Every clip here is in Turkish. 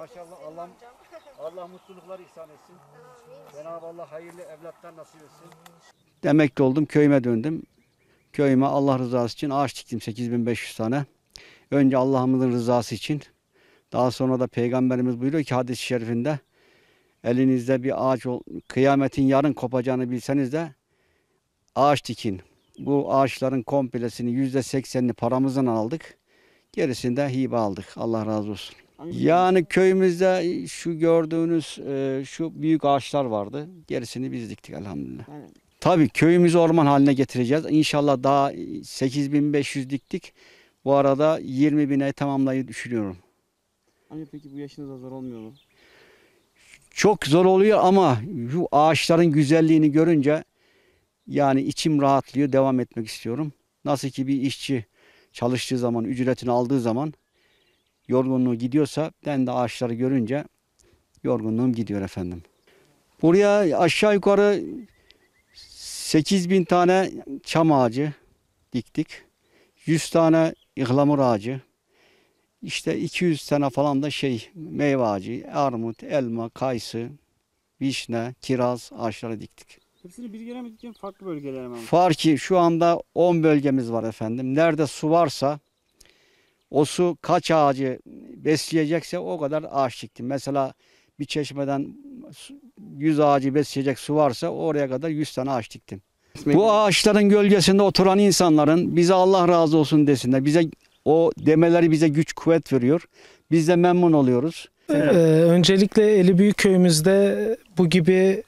Maşallah Allah Allah mutluluklar ihsan etsin. Cenab-ı Allah hayırlı evlatlar nasip etsin. Demekli oldum köyüme döndüm. Köyüme Allah rızası için ağaç diktim 8500 tane. Önce Allah'ımızın rızası için. Daha sonra da Peygamberimiz buyuruyor ki hadis-i şerifinde elinizde bir ağaç ol, kıyametin yarın kopacağını bilseniz de ağaç dikin. Bu ağaçların komplesini yüzde seksenini paramızdan aldık. gerisinde de hibe aldık. Allah razı olsun. Yani köyümüzde e, şu gördüğünüz e, şu büyük ağaçlar vardı. Gerisini biz diktik elhamdülillah. Evet. Tabii köyümüzü orman haline getireceğiz. İnşallah daha 8500 e, diktik. Bu arada 20 bine tamamlayı düşünüyorum. Hani peki bu yaşınızda zor olmuyor mu? Çok zor oluyor ama şu ağaçların güzelliğini görünce yani içim rahatlıyor. Devam etmek istiyorum. Nasıl ki bir işçi çalıştığı zaman, ücretini aldığı zaman yorgunluğu gidiyorsa ben de ağaçları görünce yorgunluğum gidiyor efendim. Buraya aşağı yukarı 8 bin tane çam ağacı diktik. 100 tane ıhlamur ağacı. İşte 200 tane falan da şey meyve ağacı, armut, elma, kayısı, vişne, kiraz ağaçları diktik. Hepsini bir yere mi diktin farklı bölgelere mi? Farki şu anda 10 bölgemiz var efendim. Nerede su varsa o su kaç ağacı besleyecekse o kadar ağaç diktim. Mesela bir çeşmeden 100 ağacı besleyecek su varsa oraya kadar 100 tane ağaç diktim. Bu ağaçların gölgesinde oturan insanların bize Allah razı olsun desinler. Bize o demeleri bize güç kuvvet veriyor. Biz de memnun oluyoruz. Ee, öncelikle Elibüyük köyümüzde bu gibi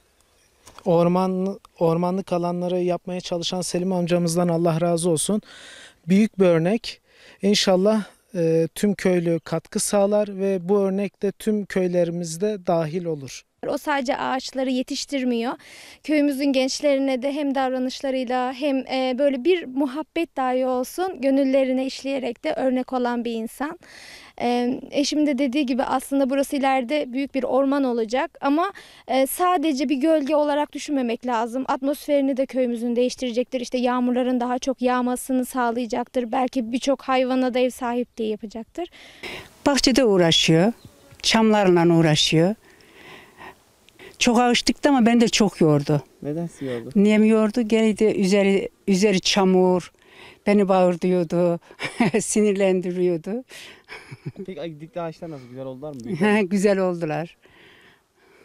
orman ormanlık alanları yapmaya çalışan Selim amcamızdan Allah razı olsun. Büyük bir örnek. İnşallah e, tüm köylü katkı sağlar ve bu örnek de tüm köylerimizde dahil olur. O sadece ağaçları yetiştirmiyor. Köyümüzün gençlerine de hem davranışlarıyla hem e, böyle bir muhabbet dahi olsun gönüllerine işleyerek de örnek olan bir insan. E, eşim de dediği gibi aslında burası ileride büyük bir orman olacak ama e, sadece bir gölge olarak düşünmemek lazım. Atmosferini de köyümüzün değiştirecektir. İşte yağmurların daha çok yağmasını sağlayacaktır. Belki birçok hayvana da ev sahipliği yapacaktır. Bahçede uğraşıyor, çamlarla uğraşıyor. Çok ağıştıktı ama beni de çok yordu. Neden yordu? Niye mi yordu? Geldi üzeri, üzeri çamur. Beni bağır Sinirlendiriyordu. Peki dikti ağaçlar nasıl? Güzel oldular mı? güzel oldular.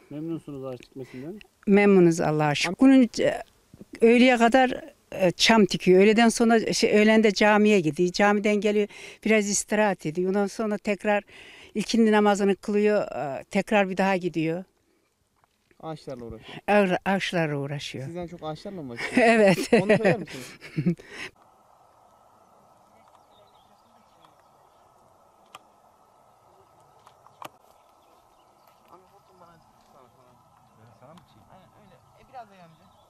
Memnunsunuz ağaç dikmesinden? Memnunuz Allah'a şükür. Bunun e, öğleye kadar e, çam tikiyor. Öğleden sonra şey, öğlende camiye gidiyor. Camiden geliyor biraz istirahat ediyor. Ondan sonra tekrar ilkindi namazını kılıyor. E, tekrar bir daha gidiyor. Ağaçlarla uğraşıyor. Ağır, ağaçlarla uğraşıyor. Sizden çok ağaçlarla mı uğraşıyor? evet. Onu söyler misiniz? E, biraz da yanacak.